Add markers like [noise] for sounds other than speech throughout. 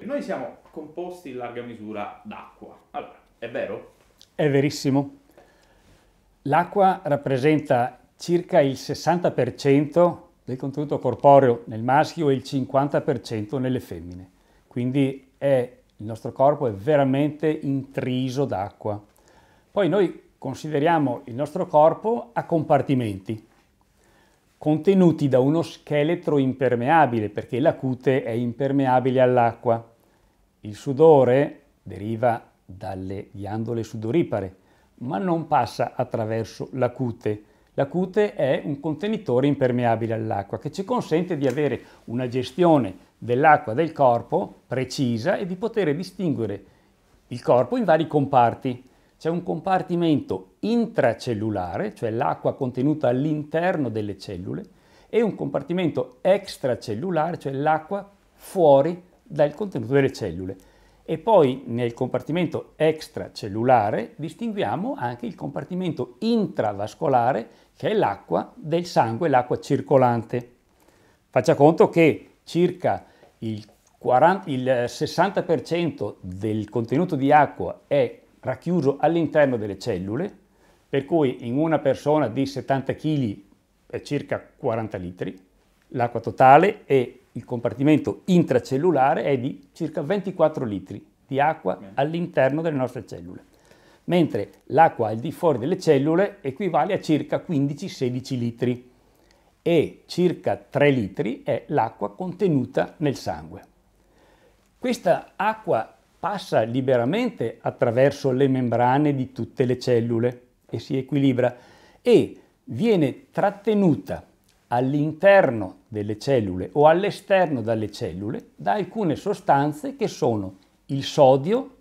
Noi siamo composti in larga misura d'acqua. Allora, è vero? È verissimo. L'acqua rappresenta circa il 60% del contenuto corporeo nel maschio e il 50% nelle femmine. Quindi è, il nostro corpo è veramente intriso d'acqua. Poi noi consideriamo il nostro corpo a compartimenti contenuti da uno scheletro impermeabile perché la cute è impermeabile all'acqua. Il sudore deriva dalle ghiandole sudoripare, ma non passa attraverso la cute. La cute è un contenitore impermeabile all'acqua che ci consente di avere una gestione dell'acqua del corpo precisa e di poter distinguere il corpo in vari comparti. C'è un compartimento intracellulare, cioè l'acqua contenuta all'interno delle cellule, e un compartimento extracellulare, cioè l'acqua fuori dal contenuto delle cellule. E poi nel compartimento extracellulare distinguiamo anche il compartimento intravascolare, che è l'acqua del sangue, l'acqua circolante. Faccia conto che circa il, 40, il 60% del contenuto di acqua è racchiuso all'interno delle cellule, per cui in una persona di 70 kg è circa 40 litri, l'acqua totale e il compartimento intracellulare è di circa 24 litri di acqua all'interno delle nostre cellule, mentre l'acqua al di fuori delle cellule equivale a circa 15-16 litri e circa 3 litri è l'acqua contenuta nel sangue. Questa acqua passa liberamente attraverso le membrane di tutte le cellule e si equilibra e viene trattenuta all'interno delle cellule o all'esterno dalle cellule da alcune sostanze che sono il sodio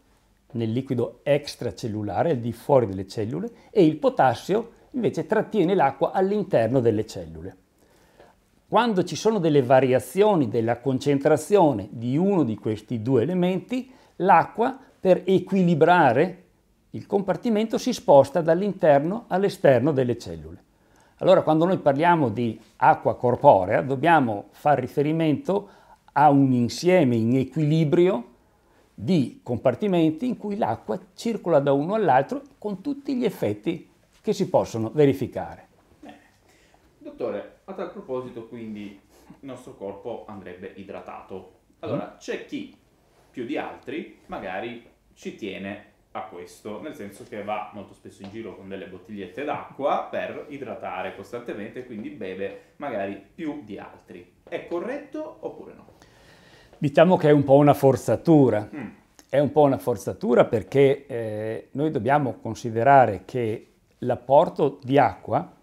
nel liquido extracellulare, al di fuori delle cellule, e il potassio invece trattiene l'acqua all'interno delle cellule. Quando ci sono delle variazioni della concentrazione di uno di questi due elementi, l'acqua per equilibrare il compartimento si sposta dall'interno all'esterno delle cellule. Allora quando noi parliamo di acqua corporea dobbiamo fare riferimento a un insieme in equilibrio di compartimenti in cui l'acqua circola da uno all'altro con tutti gli effetti che si possono verificare. Bene. Dottore, a tal proposito quindi il nostro corpo andrebbe idratato. Allora, mm. c'è chi più di altri, magari ci tiene a questo, nel senso che va molto spesso in giro con delle bottigliette d'acqua per idratare costantemente, e quindi beve magari più di altri. È corretto oppure no? Diciamo che è un po' una forzatura. Mm. È un po' una forzatura perché eh, noi dobbiamo considerare che l'apporto di acqua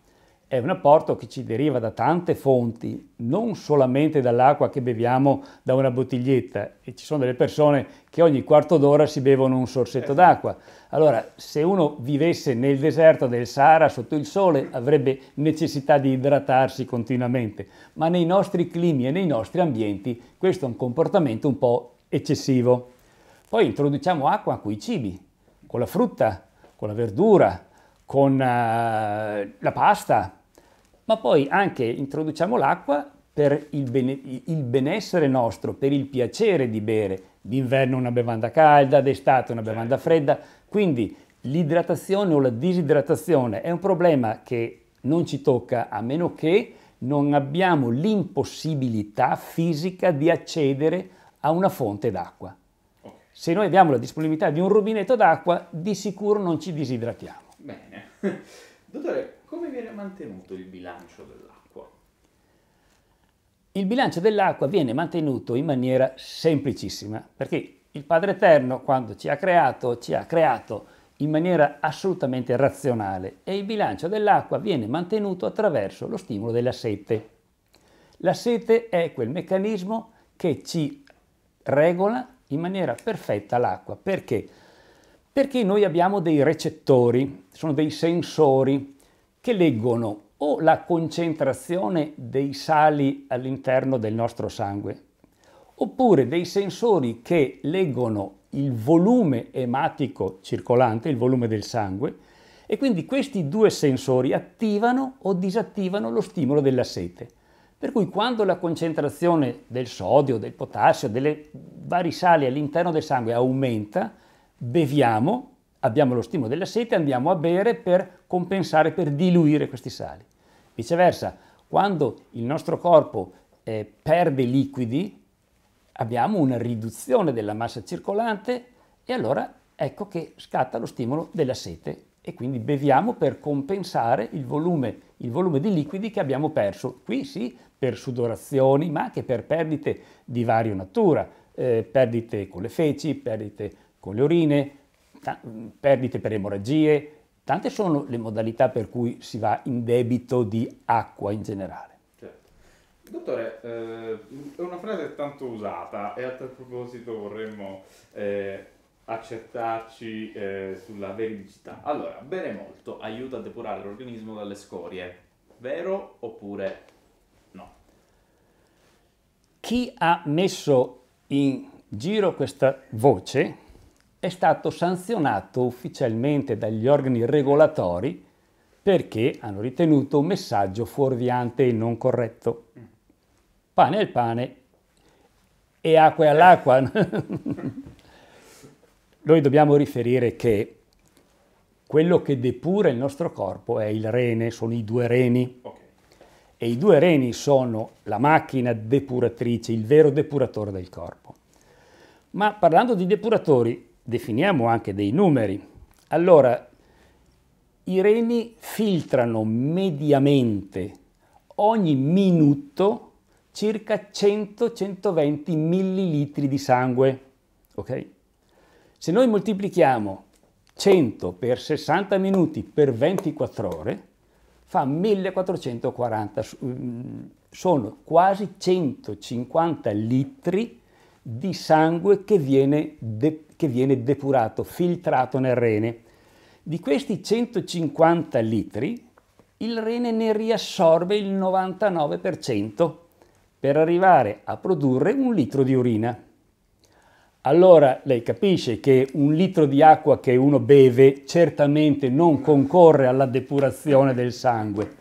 è un apporto che ci deriva da tante fonti, non solamente dall'acqua che beviamo da una bottiglietta. E ci sono delle persone che ogni quarto d'ora si bevono un sorsetto eh. d'acqua. Allora, se uno vivesse nel deserto del Sahara sotto il sole, avrebbe necessità di idratarsi continuamente. Ma nei nostri climi e nei nostri ambienti questo è un comportamento un po' eccessivo. Poi introduciamo acqua con i cibi, con la frutta, con la verdura, con eh, la pasta, ma poi anche introduciamo l'acqua per il, bene, il benessere nostro, per il piacere di bere, d'inverno una bevanda calda, d'estate una bevanda certo. fredda, quindi l'idratazione o la disidratazione è un problema che non ci tocca a meno che non abbiamo l'impossibilità fisica di accedere a una fonte d'acqua. Se noi abbiamo la disponibilità di un rubinetto d'acqua, di sicuro non ci disidratiamo. Bene. [laughs] Dottore, come viene mantenuto il bilancio dell'acqua? Il bilancio dell'acqua viene mantenuto in maniera semplicissima, perché il Padre Eterno, quando ci ha creato, ci ha creato in maniera assolutamente razionale e il bilancio dell'acqua viene mantenuto attraverso lo stimolo della sete. La sete è quel meccanismo che ci regola in maniera perfetta l'acqua. Perché? Perché noi abbiamo dei recettori, sono dei sensori che leggono o la concentrazione dei sali all'interno del nostro sangue, oppure dei sensori che leggono il volume ematico circolante, il volume del sangue, e quindi questi due sensori attivano o disattivano lo stimolo della sete. Per cui quando la concentrazione del sodio, del potassio, delle vari sali all'interno del sangue aumenta, beviamo, abbiamo lo stimolo della sete, andiamo a bere per compensare per diluire questi sali. Viceversa, quando il nostro corpo eh, perde liquidi, abbiamo una riduzione della massa circolante e allora ecco che scatta lo stimolo della sete e quindi beviamo per compensare il volume, il volume di liquidi che abbiamo perso. Qui sì, per sudorazioni, ma anche per perdite di vario natura, eh, perdite con le feci, perdite con le urine, perdite per emorragie, Tante sono le modalità per cui si va in debito di acqua in generale. Certo. Dottore, eh, è una frase tanto usata e a tal proposito vorremmo eh, accertarci eh, sulla veridicità. Allora, bere molto aiuta a depurare l'organismo dalle scorie, vero oppure no? Chi ha messo in giro questa voce è stato sanzionato ufficialmente dagli organi regolatori perché hanno ritenuto un messaggio fuorviante e non corretto. Pane al pane e acqua all'acqua. [laughs] Noi dobbiamo riferire che quello che depura il nostro corpo è il rene, sono i due reni. E i due reni sono la macchina depuratrice, il vero depuratore del corpo. Ma parlando di depuratori, definiamo anche dei numeri. Allora, i reni filtrano mediamente ogni minuto circa 100-120 millilitri di sangue. Ok? Se noi moltiplichiamo 100 per 60 minuti per 24 ore, fa 1440, mm, sono quasi 150 litri di sangue che viene, de- che viene depurato, filtrato nel rene. Di questi 150 litri, il rene ne riassorbe il 99% per arrivare a produrre un litro di urina. Allora lei capisce che un litro di acqua che uno beve certamente non concorre alla depurazione del sangue.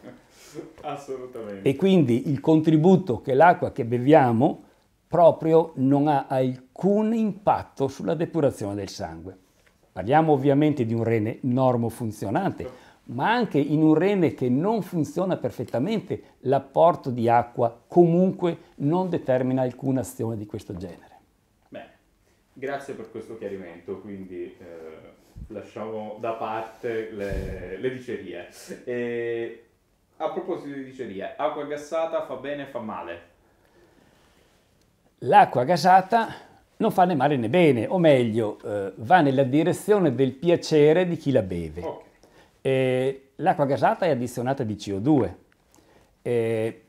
Assolutamente. E quindi il contributo che l'acqua che beviamo proprio non ha alcun impatto sulla depurazione del sangue. Parliamo ovviamente di un rene normofunzionante, ma anche in un rene che non funziona perfettamente, l'apporto di acqua comunque non determina alcuna azione di questo genere. Bene, grazie per questo chiarimento, quindi eh, lasciamo da parte le, le dicerie. E, a proposito di dicerie, acqua gassata fa bene e fa male? L'acqua gasata non fa né male né bene, o meglio, eh, va nella direzione del piacere di chi la beve. Okay. Eh, l'acqua gasata è addizionata di CO2, eh,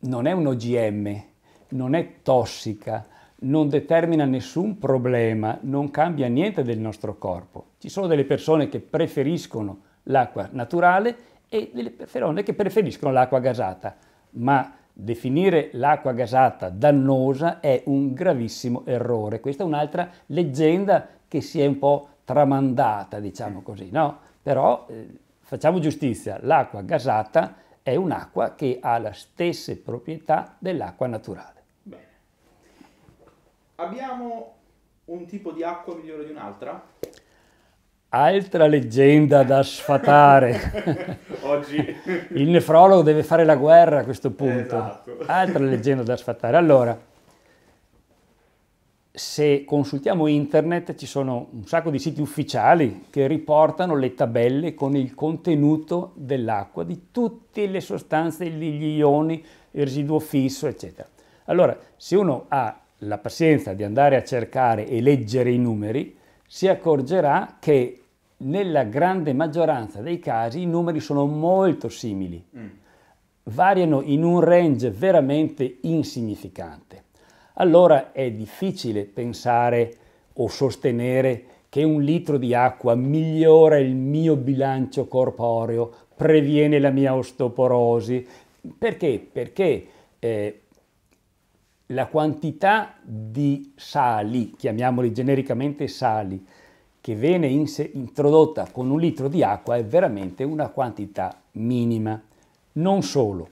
non è un OGM, non è tossica, non determina nessun problema, non cambia niente del nostro corpo. Ci sono delle persone che preferiscono l'acqua naturale e delle persone che preferiscono l'acqua gasata, ma Definire l'acqua gasata dannosa è un gravissimo errore. Questa è un'altra leggenda che si è un po' tramandata, diciamo mm. così, no? Però eh, facciamo giustizia, l'acqua gasata è un'acqua che ha le stesse proprietà dell'acqua naturale. Bene. Abbiamo un tipo di acqua migliore di un'altra? Altra leggenda da sfatare. [laughs] Oggi. Il nefrologo deve fare la guerra a questo punto. Esatto. Altra leggenda da sfatare. Allora, se consultiamo internet ci sono un sacco di siti ufficiali che riportano le tabelle con il contenuto dell'acqua, di tutte le sostanze, gli ioni, il residuo fisso, eccetera. Allora, se uno ha la pazienza di andare a cercare e leggere i numeri, si accorgerà che nella grande maggioranza dei casi i numeri sono molto simili, mm. variano in un range veramente insignificante. Allora è difficile pensare o sostenere che un litro di acqua migliora il mio bilancio corporeo, previene la mia osteoporosi. Perché? Perché eh, la quantità di sali, chiamiamoli genericamente sali, che viene introdotta con un litro di acqua è veramente una quantità minima. Non solo,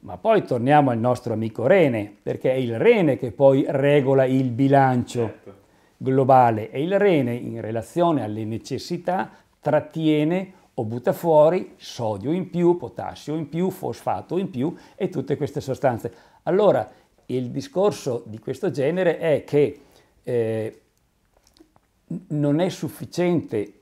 ma poi torniamo al nostro amico rene, perché è il rene che poi regola il bilancio certo. globale e il rene in relazione alle necessità trattiene o butta fuori sodio in più, potassio in più, fosfato in più e tutte queste sostanze. Allora il discorso di questo genere è che eh, non è sufficiente,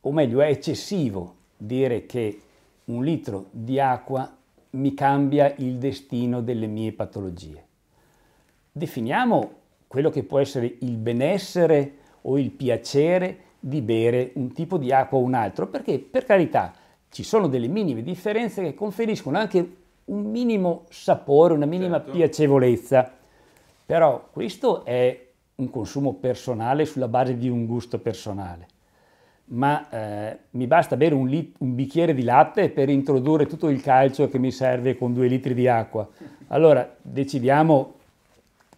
o meglio è eccessivo, dire che un litro di acqua mi cambia il destino delle mie patologie. Definiamo quello che può essere il benessere o il piacere di bere un tipo di acqua o un altro, perché per carità ci sono delle minime differenze che conferiscono anche un minimo sapore, una minima certo. piacevolezza. Però questo è un consumo personale sulla base di un gusto personale. Ma eh, mi basta bere un, lit- un, bicchiere di latte per introdurre tutto il calcio che mi serve con due litri di acqua. Allora decidiamo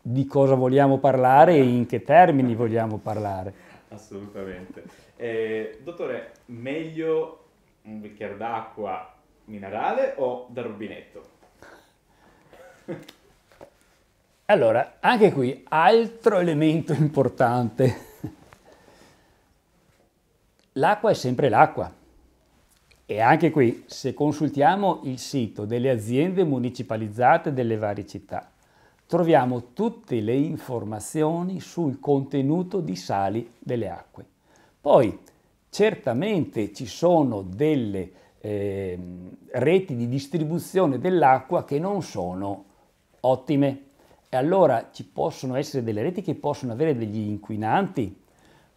di cosa vogliamo parlare e in che termini vogliamo parlare. Assolutamente. Eh, dottore, meglio un bicchiere d'acqua minerale o da rubinetto? Allora, anche qui altro elemento [laughs] importante. L'acqua è sempre l'acqua. E anche qui, se consultiamo il sito delle aziende municipalizzate delle varie città, troviamo tutte le informazioni sul contenuto di sali delle acque. Poi, certamente ci sono delle eh, reti di distribuzione dell'acqua che non sono ottime. E allora ci possono essere delle reti che possono avere degli inquinanti,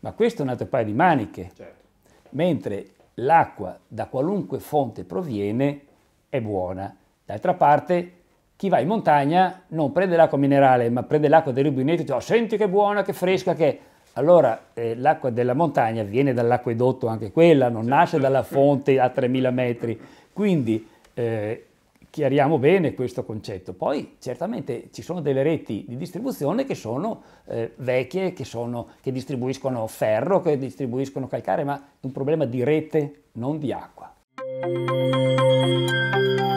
ma questo è un altro paio di maniche. Certo. Mentre l'acqua da qualunque fonte proviene è buona. D'altra parte, chi va in montagna non prende l'acqua minerale, ma prende l'acqua del rubinetto e dice oh, senti che buona, che fresca che è. Allora eh, l'acqua della montagna viene dall'acquedotto anche quella, non nasce dalla [laughs] fonte a 3000 metri, quindi eh, chiariamo bene questo concetto. Poi certamente ci sono delle reti di distribuzione che sono eh, vecchie, che, sono, che distribuiscono ferro, che distribuiscono calcare, ma è un problema di rete, non di acqua.